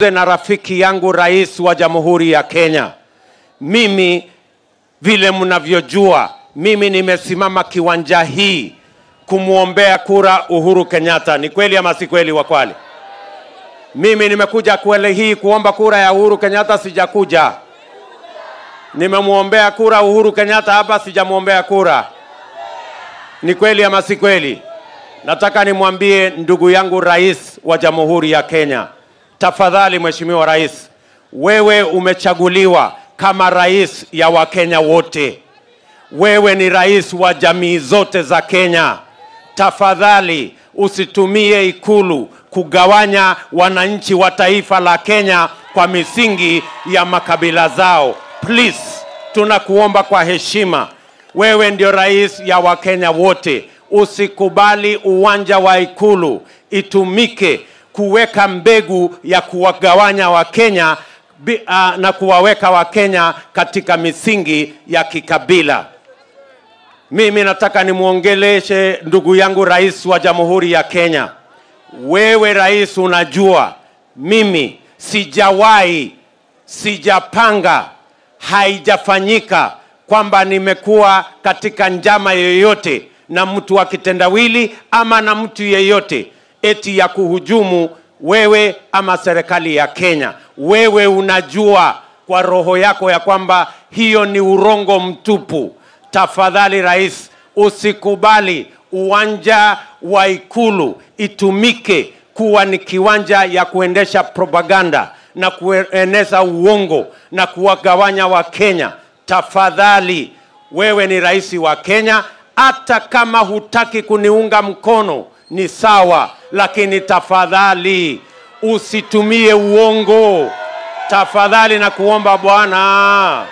na rafiki yangu rais wa jamhuri ya Kenya. Mimi vile mnavyojua, mimi nimesimama kiwanja hii kumwombea kura Uhuru Kenyatta. Ni kweli ama si kweli, Wakwale? Mimi nimekuja kwele hii kuomba kura ya Uhuru Kenyatta, sijakuja nimemwombea kura Uhuru Kenyatta hapa, sijamwombea kura. Ni kweli ama si kweli? Nataka nimwambie ndugu yangu rais wa jamhuri ya Kenya, Tafadhali Mheshimiwa Rais, wewe umechaguliwa kama rais ya Wakenya wote. Wewe ni rais wa jamii zote za Kenya. Tafadhali usitumie ikulu kugawanya wananchi wa taifa la Kenya kwa misingi ya makabila zao. Please, tunakuomba kwa heshima. Wewe ndio rais ya Wakenya wote. Usikubali uwanja wa ikulu itumike kuweka mbegu ya kuwagawanya Wakenya uh, na kuwaweka Wakenya katika misingi ya kikabila. Mimi nataka nimwongeleshe ndugu yangu rais wa Jamhuri ya Kenya. Wewe rais, unajua mimi sijawahi, sijapanga, haijafanyika kwamba nimekuwa katika njama yoyote na mtu wa kitendawili ama na mtu yeyote eti ya kuhujumu wewe ama serikali ya Kenya. Wewe unajua kwa roho yako ya kwamba hiyo ni urongo mtupu. Tafadhali rais, usikubali uwanja wa ikulu itumike kuwa ni kiwanja ya kuendesha propaganda na kueneza uongo na kuwagawanya wa Kenya. Tafadhali, wewe ni rais wa Kenya, hata kama hutaki kuniunga mkono ni sawa, lakini tafadhali usitumie uongo. Tafadhali na kuomba Bwana,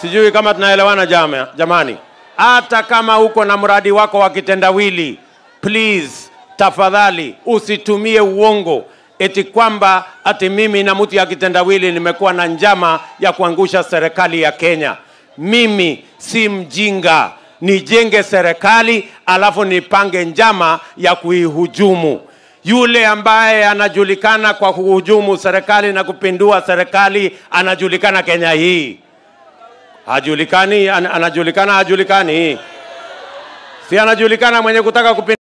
sijui kama tunaelewana jama, jamani. Hata kama uko na mradi wako wa kitendawili, please tafadhali usitumie uongo eti kwamba ati mimi na mtu ya kitendawili nimekuwa na njama ya kuangusha serikali ya Kenya. Mimi si mjinga nijenge serikali alafu nipange njama ya kuihujumu yule ambaye anajulikana kwa kuhujumu serikali na kupindua serikali anajulikana Kenya hii, hajulikani? anajulikana hajulikani? si anajulikana mwenye kutaka kupindua